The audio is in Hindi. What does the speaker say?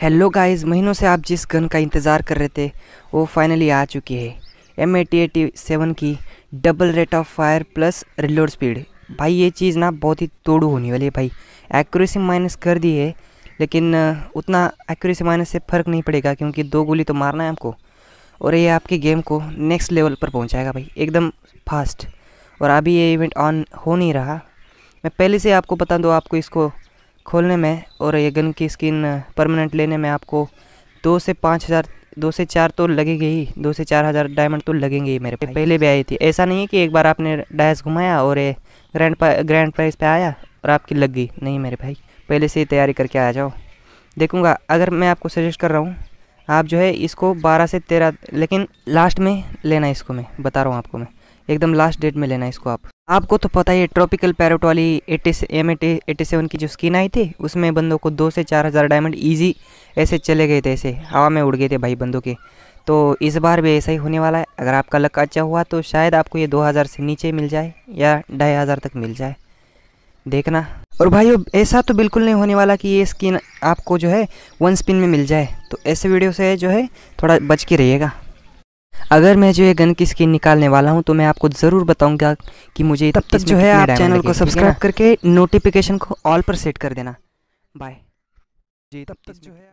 हेलो गाइस महीनों से आप जिस गन का इंतज़ार कर रहे थे वो फाइनली आ चुकी है एम एटी सेवन की double rate of fire plus reload speed भाई ये चीज़ ना बहुत ही तोड़ू होने वाली है भाई एक्यूरेसी माइनस कर दी है लेकिन उतना एक्यूरेसी माइनस से फ़र्क नहीं पड़ेगा क्योंकि दो गोली तो मारना है आपको और ये आपके गेम को नेक्स्ट लेवल पर पहुँचाएगा भाई एकदम फास्ट और अभी ये इवेंट ऑन हो नहीं रहा मैं पहले से आपको बता दूँ आपको इसको खोलने में और ये गन की स्किन परमानेंट लेने में आपको दो से पाँच हज़ार दो से चार तो लगेंगे ही दो से चार हज़ार डायमंड तो लगेंगे ही मेरे पे पहले भी आई थी ऐसा नहीं है कि एक बार आपने डायस घुमाया और ये ग्रैंड ग्रैंड प्राइज पे आया और आपकी लग गई नहीं मेरे भाई पहले से ही तैयारी करके आ जाओ देखूँगा अगर मैं आपको सजेस्ट कर रहा हूँ आप जो है इसको बारह से तेरह लेकिन लास्ट में लेना इसको मैं बता रहा हूँ आपको मैं एकदम लास्ट डेट में लेना इसको आप आपको तो पता ही है ट्रॉपिकल पैरोट वाली एटी एम एटी सेवन की जो स्किन आई थी उसमें बंदों को दो से चार हज़ार डायमंड ईजी ऐसे चले गए थे ऐसे हवा में उड़ गए थे भाई बंदों के तो इस बार भी ऐसा ही होने वाला है अगर आपका लक अच्छा हुआ तो शायद आपको ये दो हज़ार से नीचे मिल जाए या ढाई हज़ार तक मिल जाए देखना और भाई ऐसा तो बिल्कुल नहीं होने वाला कि ये स्किन आपको जो है वन स्पिन में मिल जाए तो ऐसे वीडियो से जो है थोड़ा बच के रहिएगा अगर मैं जो ये गन की स्किन निकालने वाला हूँ तो मैं आपको ज़रूर बताऊंगा कि मुझे तब तक जो है आप चैनल को सब्सक्राइब करके नोटिफिकेशन को ऑल पर सेट कर देना बाय जी तब तक जो है